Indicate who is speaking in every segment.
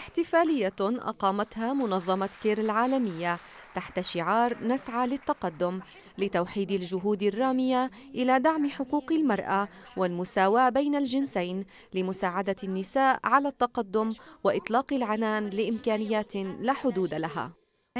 Speaker 1: احتفالية أقامتها منظمة كير العالمية تحت شعار نسعى للتقدم لتوحيد الجهود الرامية إلى دعم حقوق المرأة والمساواة بين الجنسين لمساعدة النساء على التقدم وإطلاق العنان لإمكانيات لا حدود لها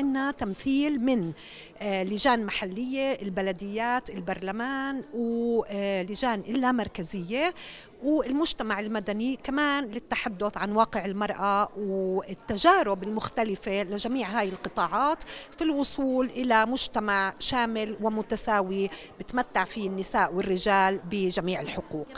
Speaker 2: عندنا تمثيل من آه، لجان محلية البلديات البرلمان ولجان آه، اللامركزية والمجتمع المدني كمان للتحدث عن واقع المرأة والتجارب المختلفة لجميع هاي القطاعات في الوصول إلى مجتمع شامل ومتساوي بتمتع فيه النساء
Speaker 1: والرجال بجميع الحقوق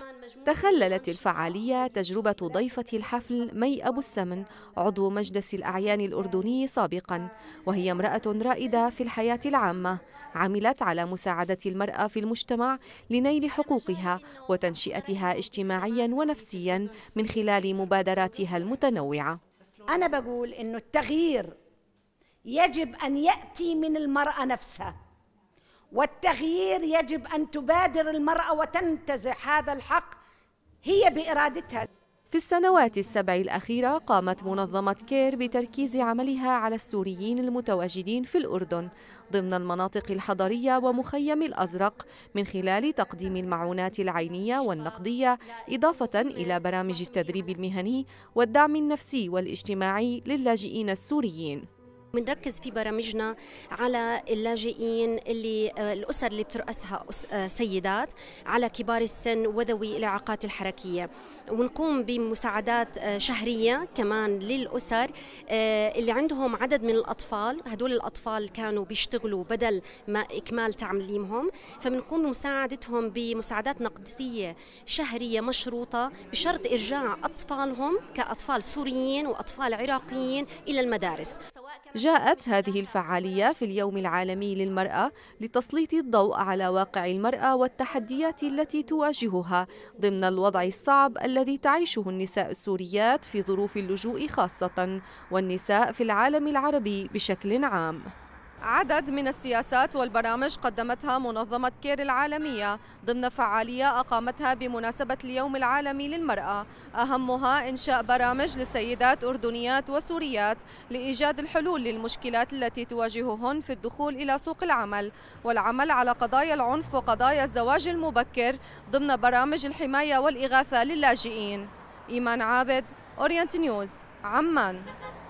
Speaker 1: تخللت الفعالية تجربة ضيفة الحفل مي أبو السمن عضو مجلس الأعيان الأردني سابقاً وهي امرأة رائدة في الحياة العامة عملت على مساعدة المرأة في المجتمع لنيل حقوقها وتنشئتها اجتماعياً ونفسياً من خلال مبادراتها
Speaker 3: المتنوعة أنا بقول إنه التغيير يجب أن يأتي من المرأة نفسها والتغيير يجب ان تبادر المراه وتنتزع هذا الحق هي بارادتها في السنوات السبع
Speaker 1: الأخيرة قامت منظمة كير بتركيز عملها على السوريين المتواجدين في الأردن ضمن المناطق الحضرية ومخيم الأزرق من خلال تقديم المعونات العينية والنقدية إضافة إلى برامج التدريب المهني والدعم النفسي والاجتماعي للاجئين السوريين
Speaker 4: بنركز في برامجنا على اللاجئين اللي آه، الاسر اللي بترأسها آه، سيدات على كبار السن وذوي الاعاقات الحركيه ونقوم بمساعدات آه، شهريه كمان للاسر اللي عندهم عدد من الاطفال هدول الاطفال كانوا بيشتغلوا بدل ما اكمال تعليمهم فبنقوم بمساعدتهم بمساعدات نقديه شهريه مشروطه بشرط ارجاع اطفالهم كاطفال سوريين واطفال عراقيين الى المدارس
Speaker 1: جاءت هذه الفعالية في اليوم العالمي للمرأة لتسليط الضوء على واقع المرأة والتحديات التي تواجهها ضمن الوضع الصعب الذي تعيشه النساء السوريات في ظروف اللجوء خاصة والنساء في العالم العربي بشكل عام عدد من السياسات والبرامج قدمتها منظمة كير العالمية ضمن فعالية أقامتها بمناسبة اليوم العالمي للمرأة أهمها إنشاء برامج للسيدات أردنيات وسوريات لإيجاد الحلول للمشكلات التي تواجههن في الدخول إلى سوق العمل والعمل على قضايا العنف وقضايا الزواج المبكر ضمن برامج الحماية والإغاثة للاجئين إيمان عابد أورينت نيوز عمان